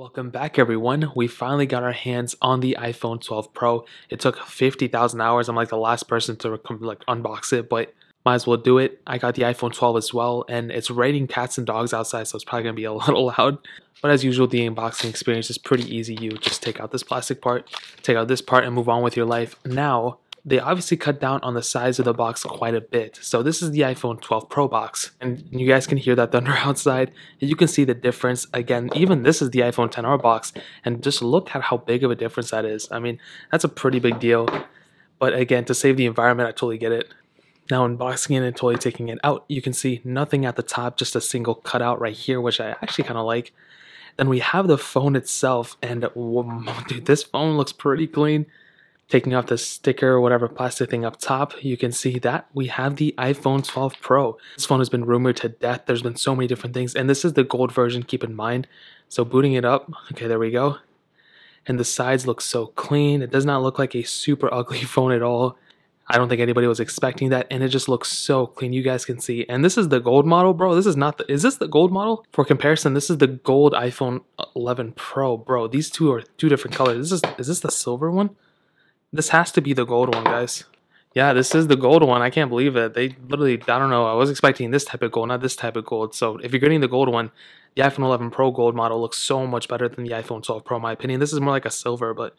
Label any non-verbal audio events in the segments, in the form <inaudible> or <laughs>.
Welcome back everyone. We finally got our hands on the iPhone 12 Pro. It took 50,000 hours. I'm like the last person to like unbox it, but might as well do it. I got the iPhone 12 as well, and it's raining cats and dogs outside, so it's probably gonna be a <laughs> little loud. But as usual, the unboxing experience is pretty easy. You just take out this plastic part, take out this part, and move on with your life. Now, they obviously cut down on the size of the box quite a bit. So this is the iPhone 12 Pro box, and you guys can hear that <laughs> thunder outside. You can see the difference. Again, even this is the iPhone 10R box, and just look at how big of a difference that is. I mean, that's a pretty big deal. But again, to save the environment, I totally get it. Now unboxing it and totally taking it out, you can see nothing at the top, just a single cutout right here, which I actually kind of like. Then we have the phone itself, and whoa, <laughs> dude, this phone looks pretty clean. Taking off the sticker or whatever plastic thing up top, you can see that we have the iPhone 12 Pro. This phone has been rumored to death. There's been so many different things, and this is the gold version, keep in mind. So booting it up, okay, there we go. And the sides look so clean. It does not look like a super <laughs> ugly phone at all. I don't think anybody was expecting that, and it just looks so clean. You guys can see, and this is the gold model, bro. This is not the. Is this the gold model? For comparison, this is the gold iPhone 11 Pro, bro. These two are two different colors. This is. Is this the silver one? This has to be the gold one, guys. Yeah, this is the gold one. I can't believe it. They literally, I don't know. I was expecting this type of gold, not this type of gold. So if you're getting the gold one, the iPhone 11 Pro gold model looks so much better than the iPhone 12 Pro, in my opinion. This is more like a silver, but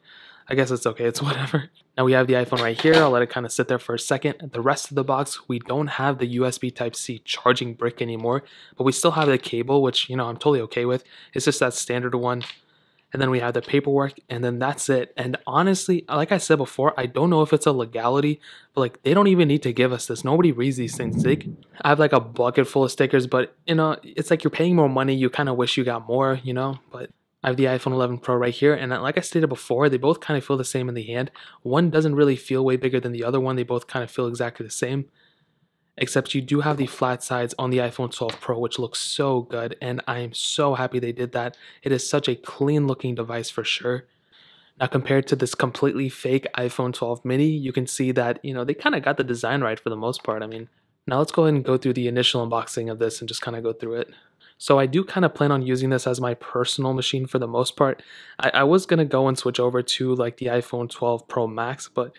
I guess it's okay. It's <laughs> whatever. Now we have the iPhone right here. I'll let it kind of sit there for a second. The rest of the box, we don't have the USB Type-C charging brick anymore, but we still have the cable, which, you know, I'm totally okay with. It's just that standard one and then we have the paperwork and then that's it and honestly like i said before i don't know if it's a legality but like they don't even need to give us this nobody reads these things like i have like a bucket full of stickers but you know it's like you're paying more money you kind of wish you got more you know but I have the iPhone 11 Pro right here, and like I stated before, they both kind of feel the same in the hand. One doesn't really feel way bigger than the other one, they both kind of feel exactly the same except you do have the flat sides on the iPhone 12 Pro, which looks so good, and I am so happy they did that. It is such a clean looking device for sure. Now compared to this completely fake iPhone 12 mini, you can see that, you know, they kind of got the design right for the most part. I mean, now let's go ahead and go through the initial unboxing of this and just kind of go through it. So I do kind of plan on using this as my personal machine for the most part. I, I was going to go and switch over to like the iPhone 12 Pro Max, but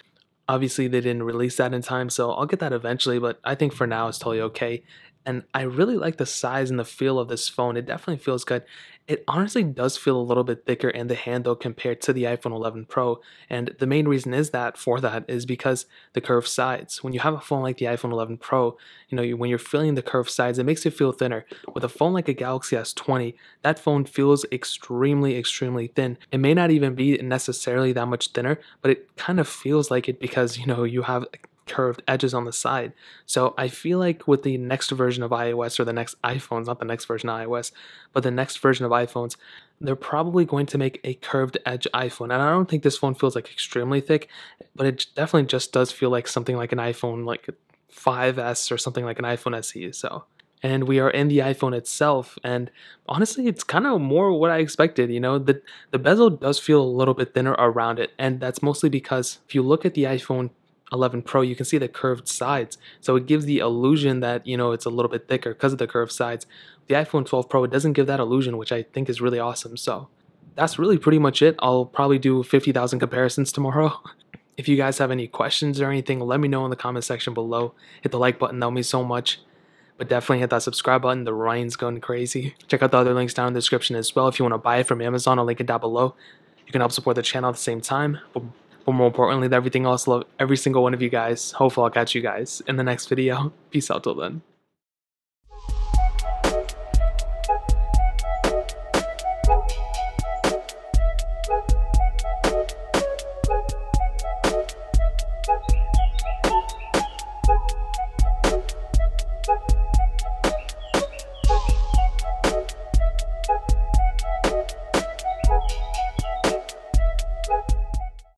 Obviously, they didn't release that in time, so I'll get that eventually, but I think for now it's totally okay and I really like the size and the feel of this phone. It definitely feels good. It honestly does feel a little bit thicker in the handle compared to the iPhone 11 Pro, and the main reason is that for that is because the curved sides. When you have a phone like the iPhone 11 Pro, you know, when you're feeling the curved sides, it makes you feel thinner. With a phone like a Galaxy S20, that phone feels extremely extremely thin. It may not even be necessarily that much thinner, but it kind of feels like it because, you know, you have curved edges on the side. So I feel like with the next version of iOS or the next iPhones, not the next version of iOS, but the next version of iPhones, they're probably going to make a curved edge iPhone. And I don't think this phone feels like extremely thick, but it definitely just does feel like something like an iPhone like 5S or something like an iPhone SE. So and we are in the iPhone itself. And honestly, it's kind of more what I expected. You know, the, the bezel does feel a little bit thinner around it, and that's mostly because if you look at the iPhone 11 Pro, you can see the curved sides. So it gives the illusion that, you know, it's a little bit thicker because of the curved sides. The iPhone 12 Pro, it doesn't give that illusion, which I think is really awesome. So that's really pretty much it. I'll probably do 50,000 comparisons tomorrow. <laughs> if you guys have any questions or anything, let me know in the comment section below. Hit the like button, that mean so much. But definitely hit that subscribe button, the Ryan's going crazy. Check out the other links down in the description as well. If you want to buy it from Amazon, I'll link it down below. You can help support the channel at the same time but more importantly, everything else. Love every single one of you guys. Hopefully, I'll catch you guys in the next video. <laughs> Peace out till then.